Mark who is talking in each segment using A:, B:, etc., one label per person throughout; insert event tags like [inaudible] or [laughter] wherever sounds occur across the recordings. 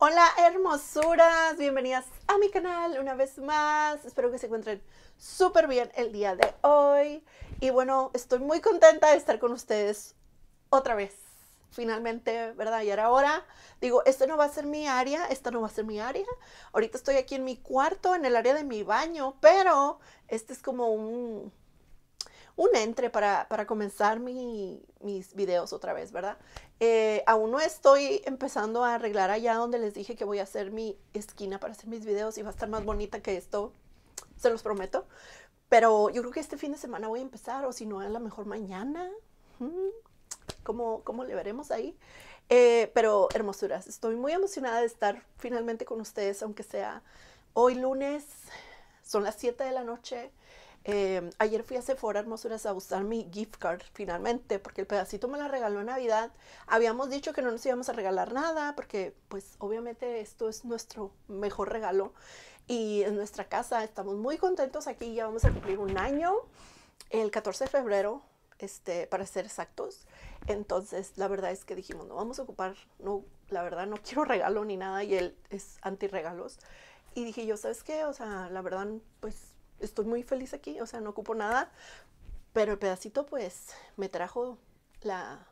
A: Hola hermosuras, bienvenidas a mi canal una vez más. Espero que se encuentren súper bien el día de hoy. Y bueno, estoy muy contenta de estar con ustedes otra vez. Finalmente, ¿verdad? Y ahora, digo, esto no va a ser mi área, esta no va a ser mi área. Ahorita estoy aquí en mi cuarto, en el área de mi baño, pero este es como un, un entre para, comenzar mis videos otra vez, ¿verdad? Eh, aún no estoy empezando a arreglar allá donde les dije que voy a hacer mi esquina para hacer mis videos y va a estar más bonita que esto, se los prometo. Pero yo creo que este fin de semana voy a empezar, o si no, a lo mejor mañana. Mm, como cómo le veremos ahí? Eh, pero hermosuras, estoy muy emocionada de estar finalmente con ustedes, aunque sea hoy lunes, son las 7 de la noche. Em, ayer fui a Sephora Hermosuras a usar mi gift card finalmente, porque el pedacito me la regaló en Navidad. Habíamos dicho que no nos íbamos a regalar nada, porque pues obviamente esto es nuestro mejor regalo. Y en nuestra casa estamos muy contentos aquí, ya vamos a cumplir un año, el 14 de febrero, este, para ser exactos. Entonces, la verdad es que dijimos, no vamos a ocupar, no, la verdad no quiero regalo ni nada, y él es anti regalos. Y dije yo, ¿sabes qué? O sea, la verdad, pues estoy muy feliz aquí, o sea, no ocupo nada, pero el pedacito pues me trajo la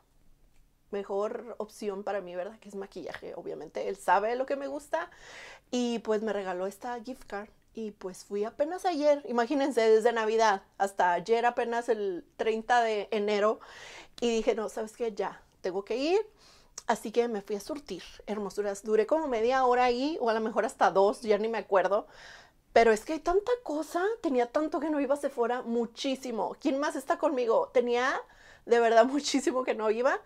A: mejor opción para mí, ¿verdad? Que es maquillaje, obviamente, él sabe lo que me gusta y pues me regaló esta gift card y pues fui apenas ayer, imagínense, desde Navidad hasta ayer apenas el 30 de enero y dije, no, sabes qué, ya, tengo que ir. Así que me fui a surtir hermosuras. Duré como media hora ahí, o a lo mejor hasta dos, ya ni me acuerdo. Pero es que hay tanta cosa, tenía tanto que no iba hacia fuera, muchísimo. ¿Quién más está conmigo? Tenía de verdad [laughs] muchísimo que no iba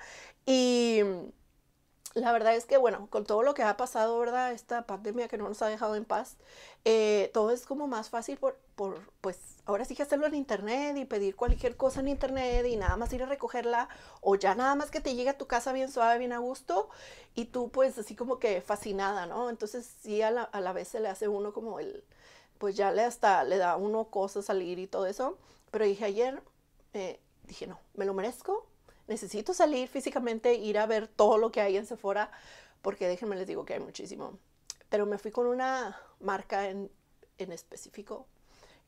A: y la verdad es que, bueno, con todo lo que ha pasado, ¿verdad? Esta pandemia que no nos ha dejado en paz, eh, todo es como más fácil por, pues ahora sí que hacerlo en internet y pedir cualquier cosa en internet y nada más ir a recogerla o ya nada más que te llegue a tu casa bien suave, bien a gusto y tú pues así como que fascinada, ¿no? Entonces sí a la, vez se le hace uno como el, pues ya le hasta le da uno cosas salir y todo eso, pero dije ayer, eh, dije no, me lo merezco, necesito salir físicamente, ir a ver todo lo que hay en Sephora porque déjenme les digo que hay muchísimo. Pero me fui con una marca en, en específico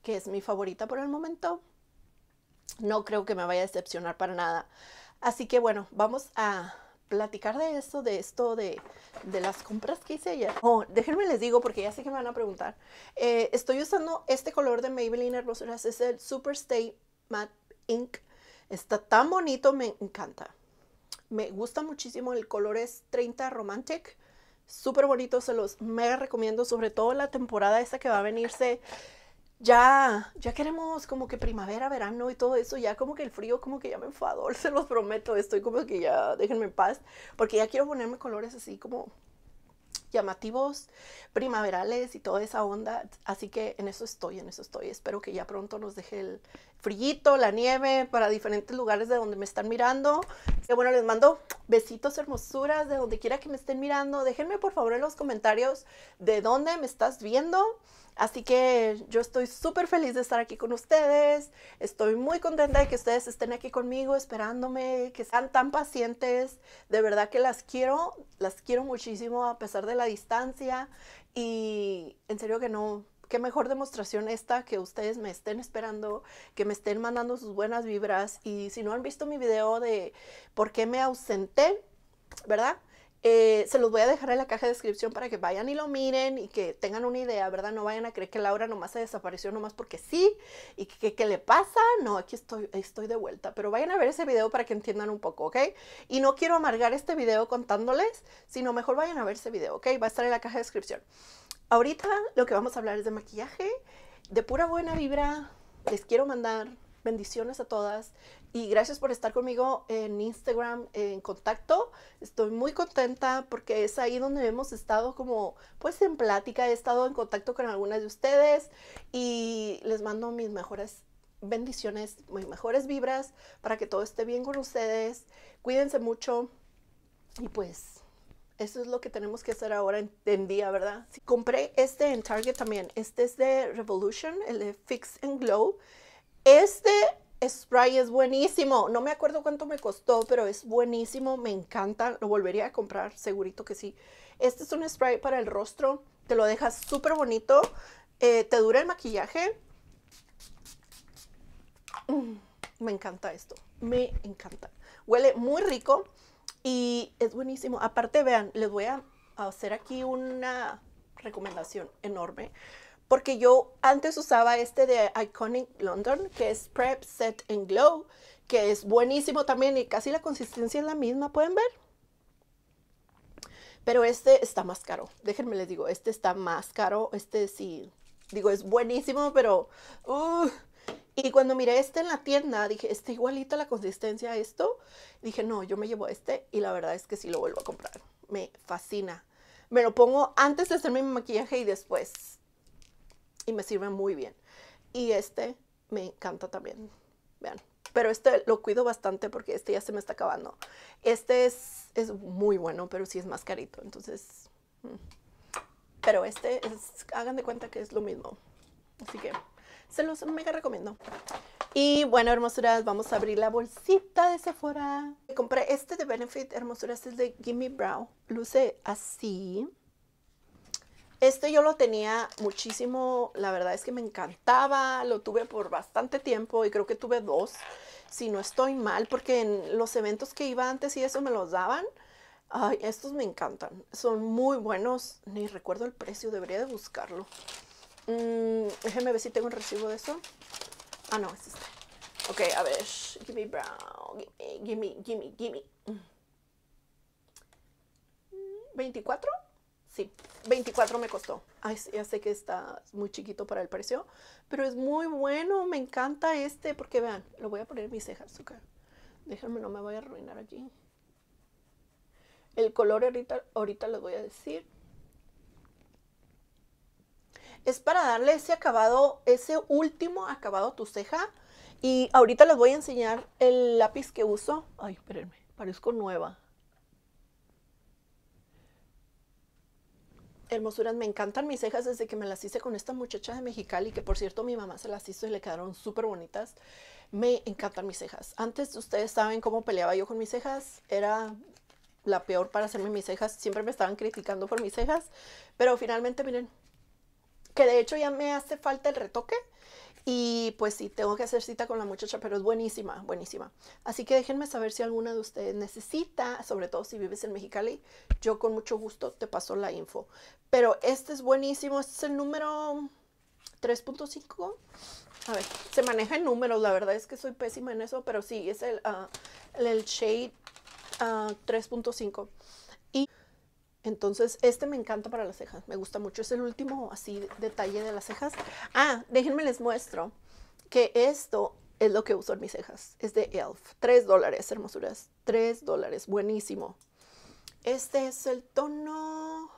A: que es mi favorita por el momento. No creo que me vaya a decepcionar para nada. Así que bueno, vamos a platicar de esto, de esto, de, las compras que hice ayer. Oh, déjenme les digo porque ya sé que me van a preguntar. Eh, estoy usando este color de Maybelline Hermosuras, es el Super Stay Matte Ink. Está tan bonito, me encanta. Me gusta muchísimo, el color es 30 Romantic. Súper bonito, se los mega recomiendo, sobre todo la temporada esta que va a venirse ya, ya queremos como que primavera, verano y todo eso, ya como que el frío como que ya me enfadó, [laughs] se los prometo, estoy como que ya, déjenme en paz, porque ya quiero ponerme colores así como llamativos, primaverales y toda esa onda. Así que en eso estoy, en eso estoy. Espero que ya pronto nos deje el frillito, la nieve, para diferentes lugares de donde me están mirando. Que bueno, les mando besitos, hermosuras, de donde quiera que me estén mirando. Déjenme por favor en los comentarios de dónde me estás viendo. Así que yo estoy súper feliz de estar aquí con ustedes. Estoy muy contenta de que ustedes estén aquí conmigo, esperándome, que sean tan pacientes. De verdad que las quiero, las quiero muchísimo a pesar de la distancia. Y en serio que no, qué mejor demostración esta que ustedes me estén esperando, que me estén mandando sus buenas vibras. Y si no han visto mi video de por qué me ausenté, ¿verdad? Eh, se los voy a dejar en la caja de descripción para que vayan y lo miren y que tengan una idea, ¿verdad? No vayan a creer que Laura nomás se desapareció nomás porque sí y que, qué le pasa. No, aquí estoy, estoy de vuelta. Pero vayan a ver ese video para que entiendan un poco, ¿ok? Y no quiero amargar este video contándoles, sino mejor vayan a ver ese video, ¿ok? Va a estar en la caja de descripción. Ahorita lo que vamos a hablar es de maquillaje, de pura buena vibra. Les quiero mandar bendiciones a todas. Y gracias por estar conmigo en Instagram, en contacto. Estoy muy contenta porque es ahí donde hemos estado como pues en plática. He estado en contacto con algunas de ustedes y les mando mis mejores bendiciones, mis mejores vibras para que todo esté bien con ustedes. Cuídense mucho y pues eso es lo que tenemos que hacer ahora en, día, ¿verdad? Compré este en Target también. Este es de Revolution, el de Fix and Glow. Este spray es buenísimo. No me acuerdo cuánto me costó, pero es buenísimo. Me encanta. Lo volvería a comprar, segurito que sí. Este es un spray para el rostro. Te lo dejas súper bonito. Eh, te dura el maquillaje. Mm, me encanta esto. Me encanta. Huele muy rico y es buenísimo. Aparte, vean, les voy a hacer aquí una recomendación enorme porque yo antes usaba este de Iconic London, que es Prep, Set and Glow, que es buenísimo también y casi la consistencia es la misma, pueden ver. Pero este está más caro, déjenme les digo, este está más caro, este sí, digo, es buenísimo, pero... Uh. y cuando miré este en la tienda, dije, ¿está igualita la consistencia a esto? Dije, no, yo me llevo este y la verdad es que sí lo vuelvo a comprar. Me fascina. Me lo pongo antes de hacerme mi maquillaje y después y me sirve muy bien. Y este me encanta también. Vean. Pero este lo cuido bastante porque este ya se me está acabando. Este es, es muy bueno, pero sí es más carito. Entonces. Mm. Pero este es, hagan de cuenta que es lo mismo. Así que se los mega recomiendo. Y bueno, hermosuras, vamos a abrir la bolsita de Sephora. Compré este de Benefit, hermosuras, es de Gimme Brow. Luce así. Este yo lo tenía muchísimo, la verdad es que me encantaba, lo tuve por bastante tiempo y creo que tuve dos, si no estoy mal, porque en los eventos que iba antes y eso me los daban. Ay, estos me encantan, son muy buenos, ni recuerdo el precio, debería de buscarlo. Mm, déjeme ver si tengo un recibo de eso. Ah, no, es este. Ok, a ver. Gimme brown. Gimme, gimme, gimme. ¿24? Sí, 24 me costó. Ay, ya sé que está muy chiquito para el precio, pero es muy bueno. Me encanta este porque vean, lo voy a poner en mis cejas. Okay. Déjenme, no me voy a arruinar allí. El color ahorita, ahorita les voy a decir. Es para darle ese acabado, ese último acabado a tu ceja. Y ahorita les voy a enseñar el lápiz que uso. Ay, espérenme, parezco nueva. hermosuras, me encantan mis cejas desde que me las hice con esta muchacha de Mexicali, que por cierto mi mamá se las hizo y le quedaron súper bonitas. Me encantan mis cejas. Antes ustedes saben cómo peleaba yo con mis cejas. Era la peor para hacerme mis cejas. Siempre me estaban criticando por mis cejas. Pero finalmente, miren, que de hecho ya me hace falta el retoque. Y pues sí, tengo que hacer cita con la muchacha, pero es buenísima, buenísima. Así que déjenme saber si alguna de ustedes necesita, sobre todo si vives en Mexicali, yo con mucho gusto te paso la info. Pero este es buenísimo, este es el número 3.5. A ver, se maneja en números, la verdad es que soy pésima en eso, pero sí, es el, ah, el, shade 3.5. Ah, y entonces, este me encanta para las cejas, me gusta mucho. Es el último así detalle de las cejas. Ah, déjenme les muestro que esto es lo que uso en mis cejas. Es de ELF. Tres dólares, hermosuras. Tres dólares, buenísimo. Este es el tono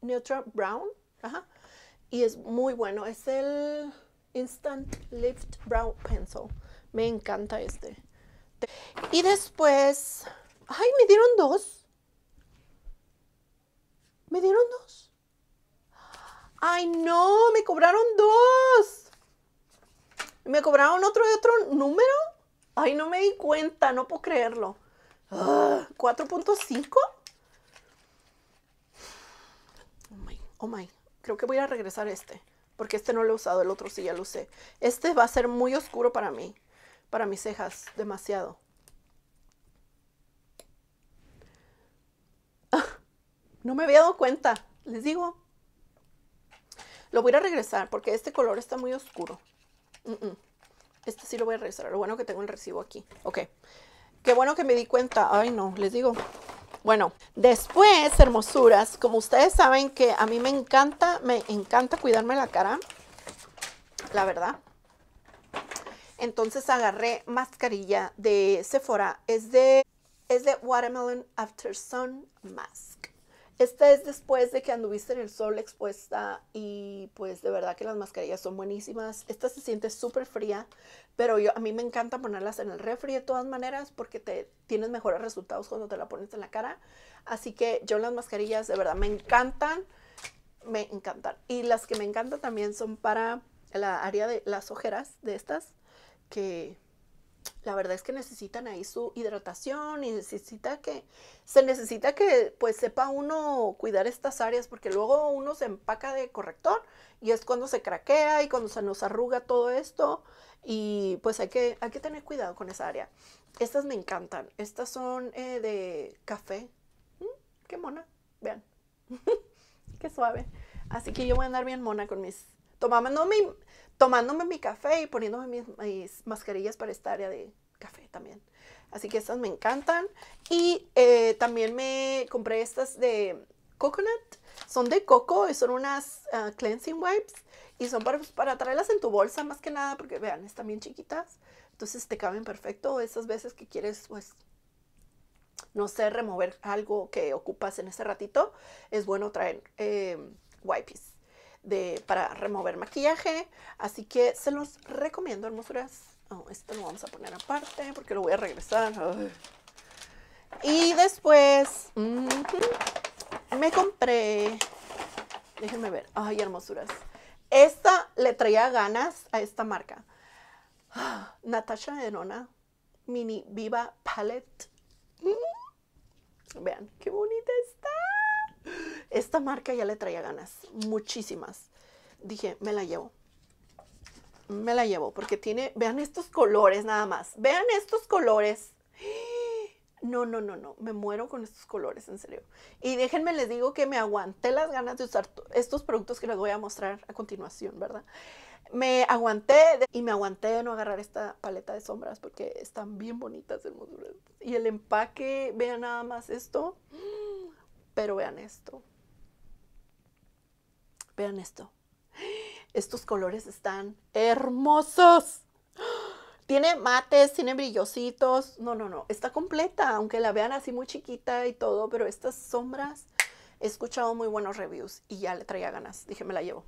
A: Neutral Brown. Ajá. Y es muy bueno. Es el Instant Lift Brow Pencil. Me encanta este. Y después... ¡Ay, me dieron dos! Me dieron dos. Ay, no, me cobraron dos. Me cobraron otro de otro número. Ay, no me di cuenta, no puedo creerlo. 4.5. Ah, oh my, oh my. Creo que voy a regresar este. Porque este no lo he usado, el otro sí ya lo usé. Este va a ser muy oscuro para mí. Para mis cejas, demasiado. No me había dado cuenta, les digo. Lo voy a regresar porque este color está muy oscuro. Este sí lo voy a regresar. Lo bueno que tengo el recibo aquí. Ok. Qué bueno que me di cuenta. Ay, no, les digo. Bueno, después, hermosuras, como ustedes saben que a mí me encanta, me encanta cuidarme la cara. La verdad. Entonces agarré mascarilla de Sephora. Es de, es de Watermelon After Sun Mask. Esta es después de que anduviste en el sol expuesta y pues de verdad que las mascarillas son buenísimas. Esta se siente súper fría, pero yo, a mí me encanta ponerlas en el refri de todas maneras porque te tienes mejores resultados cuando te la pones en la cara. Así que yo las mascarillas de verdad me encantan, me encantan. Y las que me encantan también son para la área de las ojeras de estas que la verdad es que necesitan ahí su hidratación y necesita que se necesita que pues sepa uno cuidar estas áreas porque luego uno se empaca de corrector y es cuando se craquea y cuando se nos arruga todo esto y pues hay que hay que tener cuidado con esa área. Estas me encantan. Estas son eh, de café. Mm, qué mona. Vean. [laughs] qué suave. Así que yo voy a andar bien mona con mis no mi tomándome mi café y poniéndome mis, mascarillas para esta área de café también. Así que estas me encantan. Y eh, también me compré estas de coconut. Son de coco y son unas ah, cleansing wipes. Y son pues, para, traerlas en tu bolsa más que nada porque vean, están bien chiquitas. Entonces te caben perfecto esas veces que quieres pues no sé, remover algo que ocupas en ese ratito, es bueno traer eh, wipes para remover maquillaje. Así que se los recomiendo, hermosuras. Oh, esto lo vamos a poner aparte porque lo voy a regresar. Y después me compré, déjenme ver, ay hermosuras. Esta le traía ganas a esta marca. Natasha Denona Mini Viva Palette. Vean, qué bonita está. Esta marca ya le traía ganas, muchísimas. Dije, me la llevo. Me la llevo porque tiene, vean estos colores nada más. Vean estos colores. No, no, no, no, me muero con estos colores, en serio. Y déjenme les digo que me aguanté las ganas de usar estos productos que les voy a mostrar a continuación, ¿verdad? Me aguanté y me aguanté de no agarrar esta paleta de sombras porque están bien bonitas, hermosuras. Y el empaque, vean nada más esto, pero vean esto. Vean esto. Estos colores están hermosos. Tiene mates, tiene brillositos. No, no, no. Está completa, aunque la vean así muy chiquita y todo. Pero estas sombras, he escuchado muy buenos reviews y ya le traía ganas. Dije, me la llevo.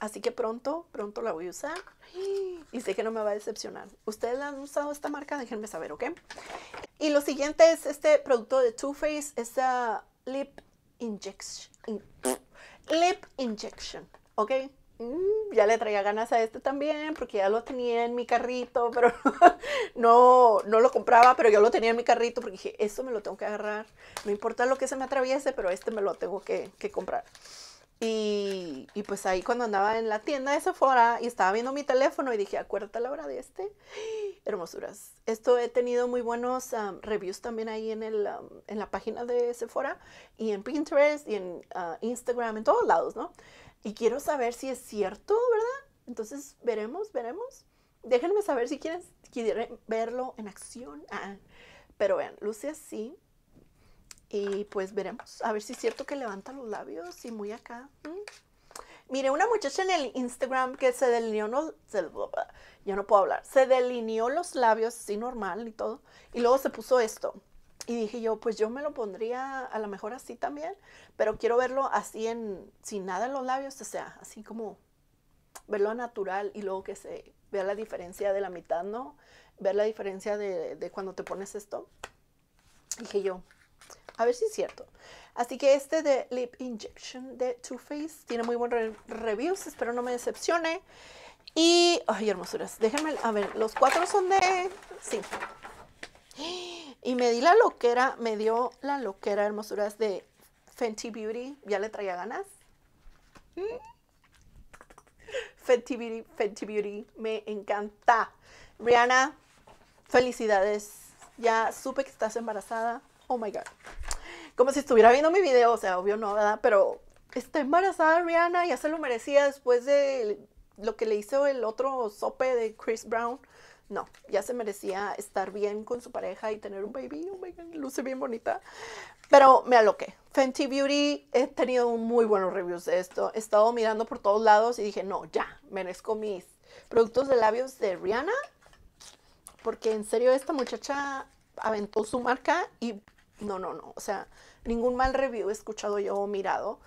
A: Así que pronto, pronto la voy a usar. Y sé que no me va a decepcionar. ¿Ustedes han usado esta marca? Déjenme saber, ¿ok? Y lo siguiente es este producto de Too Faced, esta lip injection. Lip Injection, ¿ok? Mm, ya le traía ganas a este también porque ya lo tenía en mi carrito, pero [laughs] no, no lo compraba, pero yo lo tenía en mi carrito porque dije, esto me lo tengo que agarrar, no importa lo que se me atraviese, pero este me lo tengo que, comprar. Y, y, pues ahí cuando andaba en la tienda de Sephora y estaba viendo mi teléfono y dije, acuérdate la hora de este hermosuras. Esto he tenido muy buenos reviews también ahí en, el, la página de Sephora y en Pinterest y en ah, Instagram, en todos lados, ¿no? Y quiero saber si es cierto, ¿verdad? Entonces veremos, veremos. Déjenme saber si quieren, verlo en acción. Ah, ah. pero vean, luce así. Y pues veremos. A ver si es cierto que levanta los labios y muy acá. ¿Mm? Mire, una muchacha en el Instagram que se delineó, no, yo no puedo hablar, se delineó los labios así normal y todo, y luego se puso esto. Y dije yo, pues yo me lo pondría a lo mejor así también, pero quiero verlo así en, sin nada en los labios, o sea, así como verlo natural y luego que se vea la diferencia de la mitad, ¿no? Ver la diferencia de, de cuando te pones esto. Dije yo, a ver si es cierto. Así que este de Lip Injection de Too Faced tiene muy buen reviews, espero no me decepcione. Y, ay, hermosuras, déjenme, a ver, los cuatro son de, sí. Y me di la loquera, me dio la loquera, hermosuras, de Fenty Beauty, ya le traía ganas. Mm. Fenty Beauty, Fenty Beauty, me encanta. Rihanna, felicidades. Ya supe que estás embarazada. Oh my God como si estuviera viendo mi video, o sea, obvio no, ¿verdad? Pero está embarazada Rihanna, ya se lo merecía después de lo que le hizo el otro sope de Chris Brown. No, ya se merecía estar bien con su pareja y tener un baby. Oh luce bien bonita. Pero me aloqué. Fenty Beauty, he tenido muy buenos reviews de esto. He estado mirando por todos lados y dije, no, ya, merezco mis productos de labios de Rihanna. Porque en serio, esta muchacha aventó su marca y no, no, no. O sea, ningún mal review he escuchado yo o mirado.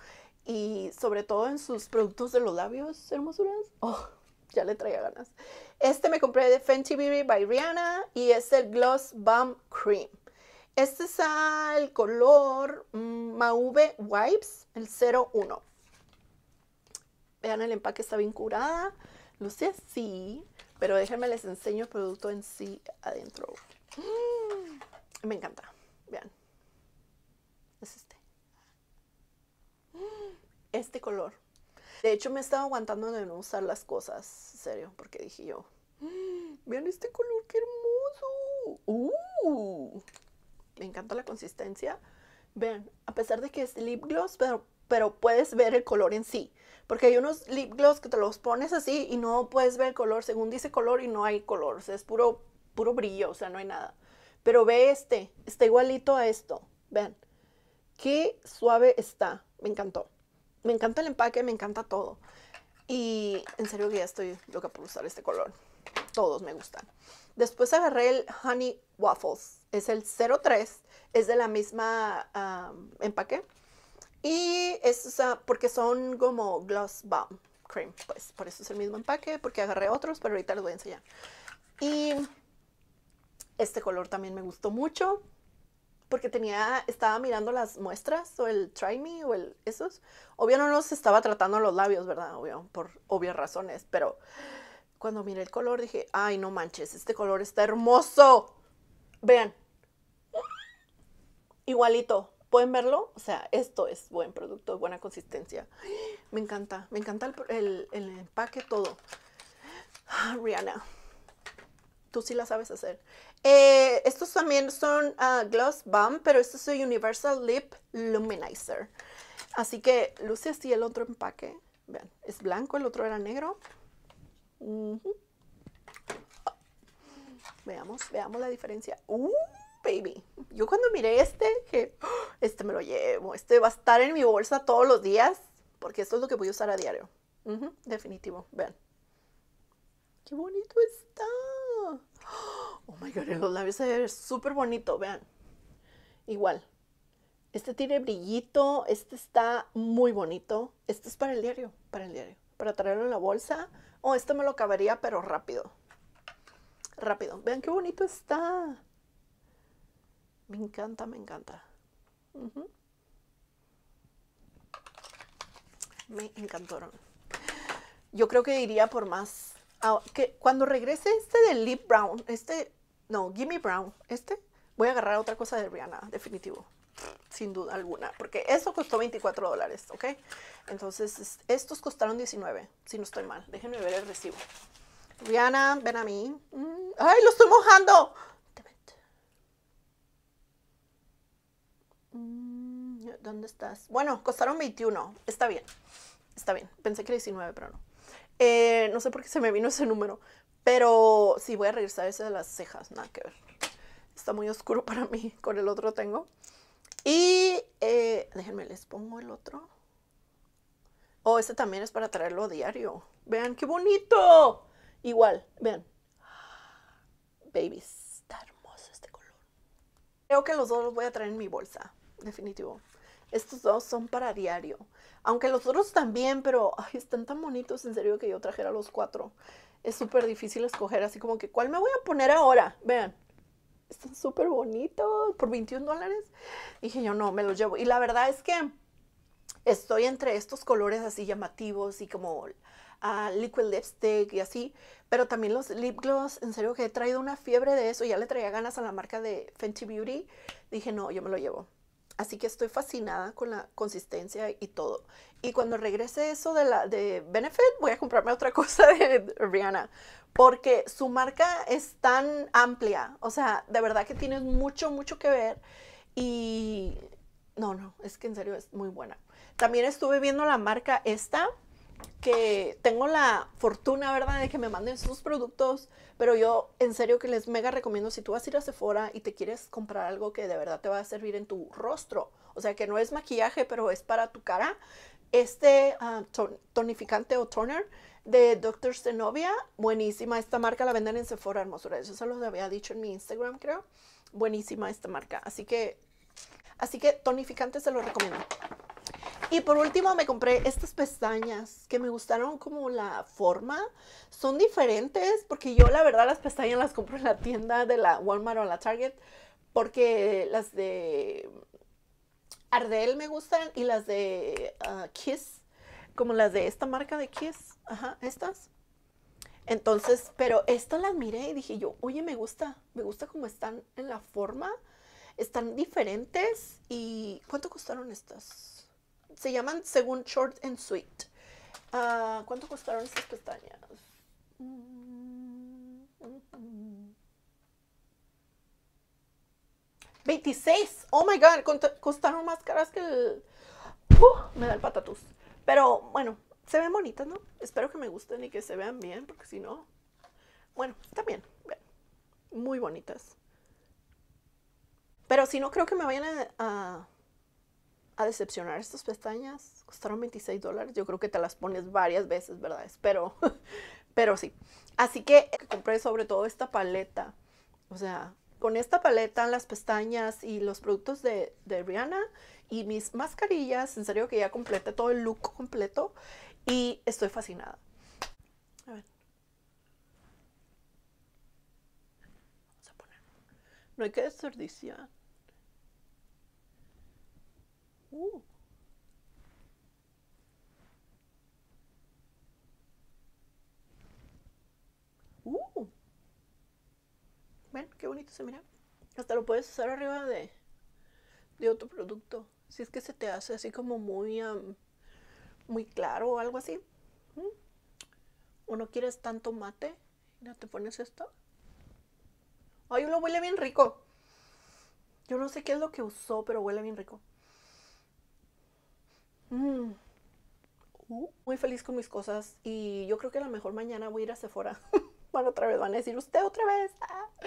A: Y sobre todo en sus productos de los labios, hermosuras. Oh, ya le traía ganas. Este me compré de Fenty Beauty by Rihanna y es el Gloss Balm Cream. Este es el color mm, Mauve Wipes, el 01. Vean el empaque, está bien curada. Luce así, pero déjenme les enseño el producto en sí adentro. Mm, me encanta. este color. De hecho, me estaba aguantando de no usar las cosas, en serio, porque dije yo, mm, vean este color, qué hermoso. Uh, me encanta la consistencia. Vean, a pesar de que es lip gloss, pero, pero puedes ver el color en sí. Porque hay unos lip gloss que te los pones así y no puedes ver el color. Según dice color y no hay color. O sea, es puro, puro brillo, o sea, no hay nada. Pero ve este, está igualito a esto. Vean, qué suave está. Me encantó me encanta el empaque, me encanta todo. Y en serio que ya estoy loca por usar este color. Todos me gustan. Después agarré el Honey Waffles. Es el 03. Es de la misma empaque. Y es porque son como gloss balm cream. Pues por eso es el mismo empaque. Porque agarré otros, pero ahorita los voy a enseñar. Y este color también me gustó mucho porque tenía, estaba mirando las muestras o el try me o el esos. Obvio no los estaba tratando los labios, ¿verdad? Obvio, por obvias razones, pero cuando miré el color dije, ay, no manches, este color está hermoso. Vean. Igualito, pueden verlo, o sea, esto es buen producto, buena consistencia. Me encanta, me encanta el, empaque, todo. Ah, Rihanna, tú sí la sabes hacer. Eh, estos también son ah, Gloss Balm, pero este es Universal Lip Luminizer. Así que luce así el otro empaque. Vean, es blanco, el otro era negro. Veamos, veamos la diferencia. ¡Uh, baby! Yo cuando miré este, que oh, este me lo llevo. Este va a estar en mi bolsa todos los días, porque esto es lo que voy a usar a diario. definitivo, vean. ¡Qué bonito está! Oh my god, el los es se súper bonito, vean. Igual. Este tiene brillito, este está muy bonito. Este es para el diario, para el diario. Para traerlo en la bolsa. Oh, este me lo acabaría, pero rápido. Rápido. Vean qué bonito está. Me encanta, me encanta. Me encantaron. Yo creo que iría por más que cuando regrese este de Lip Brown, este, no, Gimme Brown, este, voy a agarrar otra cosa de Rihanna, definitivo. Sin duda alguna, porque eso costó 24 dólares, ¿ok? Entonces, estos costaron 19, si no estoy mal. Déjenme ver el recibo. Rihanna, ven a mí. Mm, ¡Ay, lo estoy mojando! Mm, ¿Dónde estás? Bueno, costaron 21. Está bien. Está bien. Pensé que era 19, pero no. Eh, no sé por qué se me vino ese número, pero sí voy a regresar a ese de las cejas, nada que ver. Está muy oscuro para mí, con el otro tengo. Y eh, déjenme, les pongo el otro. Oh, este también es para traerlo a diario. Vean, qué bonito. Igual, vean. Babies, está hermoso este color. Creo que los dos los voy a traer en mi bolsa, definitivo. Estos dos son para diario. Aunque los otros también, pero están tan bonitos, en serio, que yo trajera los cuatro. Es súper difícil escoger, así como que, ¿cuál me voy a poner ahora? Vean, están súper bonitos, por 21 dólares. Dije yo, no, me los llevo. Y la verdad es que estoy entre estos colores así llamativos y como ah, liquid lipstick y así, pero también los lip gloss, en serio que he traído una fiebre de eso, ya le traía ganas a la marca de Fenty Beauty, dije no, yo me lo llevo. Así que estoy fascinada con la consistencia y todo. Y cuando regrese eso de la de Benefit, voy a comprarme otra cosa [laughs] de Rihanna, porque su marca es tan amplia, o sea, de verdad que tienes mucho mucho que ver y no, no, es que en serio es muy buena. También estuve viendo la marca esta que tengo la fortuna, ¿verdad?, de que me manden sus productos, pero yo en serio que les mega recomiendo, si tú vas a ir a Sephora y te quieres comprar algo que de verdad te va a servir en tu rostro, o sea, que no es maquillaje, pero es para tu cara, este ah, tonificante o toner de Dr. Zenobia, buenísima, esta marca la venden en Sephora, hermosura, eso se los había dicho en mi Instagram, creo, buenísima esta marca, así que, así que tonificante se lo recomiendo. Y por último me compré estas pestañas que me gustaron como la forma. Son diferentes porque yo la verdad las pestañas las compro en la tienda de la Walmart o la Target porque las de Ardell me gustan y las de ah, Kiss, como las de esta marca de Kiss, ajá, estas. Entonces, pero estas las miré y dije yo, oye, me gusta, me gusta como están en la forma, están diferentes y ¿cuánto costaron estas? se llaman según Short and Sweet. Ah, ¿Cuánto costaron estas pestañas? 26. Oh my god, costaron más caras que me da el patatus. Pero bueno, se ven bonitas, ¿no? Espero que me gusten y que se vean bien, porque si no. Bueno, está bien. Muy bonitas. Pero si no, creo que me vayan a a decepcionar estas pestañas. Costaron 26 dólares. Yo creo que te las pones varias veces, ¿verdad? Espero. [laughs] Pero sí. Así que compré sobre todo esta paleta. O sea, con esta paleta, las pestañas y los productos de, de Rihanna y mis mascarillas. En serio que ya completé todo el look completo. Y estoy fascinada. A ver. Vamos a poner. No hay que desperdiciar. Ven, uh. Uh. qué bonito se mira. Hasta lo puedes usar arriba de, de otro producto. Si es que se te hace así como muy, muy claro o algo así. Mm. O no quieres tanto mate. ¿no te pones esto. Ay, uno huele bien rico. Yo no sé qué es lo que usó, pero huele bien rico. Uh, muy feliz con mis cosas y yo creo que a lo mejor mañana voy a ir hacia Sephora. bueno, [laughs] otra vez van a decir, usted otra vez. [laughs]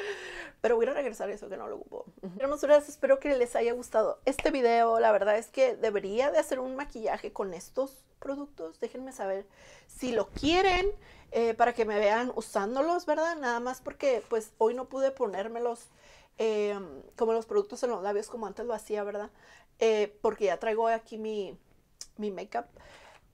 A: Pero voy a regresar eso que no lo ocupo. Hermosuras, espero que les haya gustado este video. La verdad es que debería de hacer un maquillaje con estos productos. Déjenme saber si lo quieren eh, para que me vean usándolos, ¿verdad? Nada más porque pues hoy no pude ponérmelos eh, como los productos en los labios como antes lo hacía, ¿verdad? Eh, porque ya traigo aquí mi mi makeup.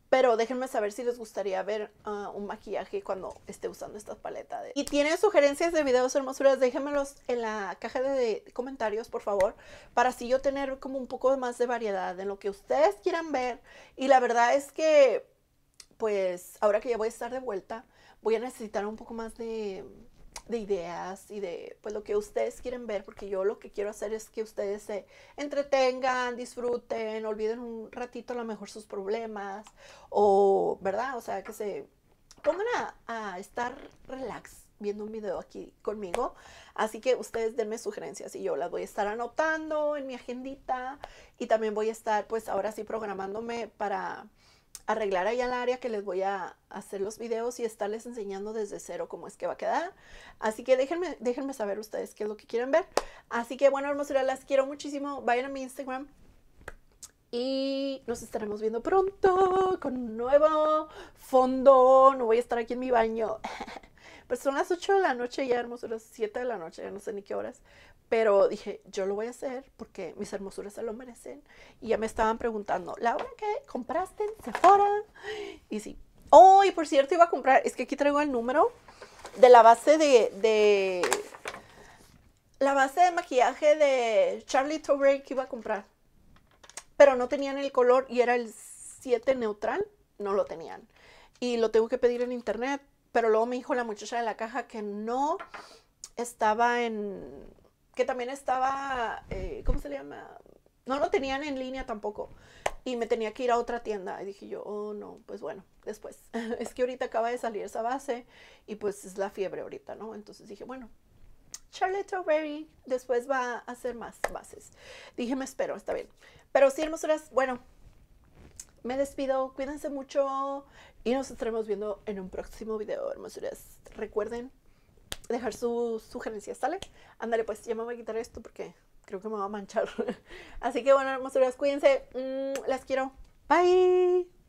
A: Pero déjenme saber si les gustaría ver ah, un maquillaje cuando esté usando estas paletas. Y tienen sugerencias de videos hermosuras, déjenmelos en la caja de comentarios, por favor, para así yo tener como un poco más de variedad en lo que ustedes quieran ver. Y la verdad es que, pues, ahora que ya voy a estar de vuelta, voy a necesitar un poco más de de ideas y de pues lo que ustedes quieren ver, porque yo lo que quiero hacer es que ustedes se entretengan, disfruten, olviden un ratito a lo mejor sus problemas o, ¿verdad? O sea, que se pongan a, estar relax viendo un video aquí conmigo, así que ustedes denme sugerencias y yo las voy a estar anotando en mi agendita y también voy a estar pues ahora sí programándome para arreglar allá la área que les voy a hacer los videos y estarles enseñando desde cero cómo es que va a quedar. Así que déjenme, déjenme saber ustedes qué es lo que quieren ver. Así que bueno, hermosura, las quiero muchísimo. Vayan a mi Instagram. Y nos estaremos viendo pronto con un nuevo fondo. No voy a estar aquí en mi baño. [laughs] Pues son las 8 de la noche ya, hermosuras, 7 de la noche, ya no sé ni qué horas. Pero dije, yo lo voy a hacer porque mis hermosuras se lo merecen. Y ya me estaban preguntando, ¿Laura qué? ¿Compraste ¿Se Sephora? Y sí. Oh, y por cierto, iba a comprar, es que aquí traigo el número de la base de, la base de maquillaje de Charlie Tilbury que iba a comprar. Pero no tenían el color y era el 7 neutral. No lo tenían. Y lo tengo que pedir en internet. Pero luego me dijo la muchacha de la caja que no estaba en que también estaba, eh, ¿cómo se llama? No lo tenían en línea tampoco. Y me tenía que ir a otra tienda. Y dije yo, oh no, pues bueno, después. [laughs] es que ahorita acaba de salir esa base y pues es la fiebre ahorita, ¿no? Entonces dije, bueno, Charlotte Tilbury después va a hacer más bases. Dije, me espero, está bien. Pero sí, hermosuras, bueno, me despido, cuídense mucho y nos estaremos viendo en un próximo video, hermosuras. Recuerden dejar sus sugerencias, ¿sale? Ándale, pues ya me voy a quitar esto porque creo que me va a manchar. [laughs] Así que bueno, hermosuras, cuídense. Mm, las quiero. Bye.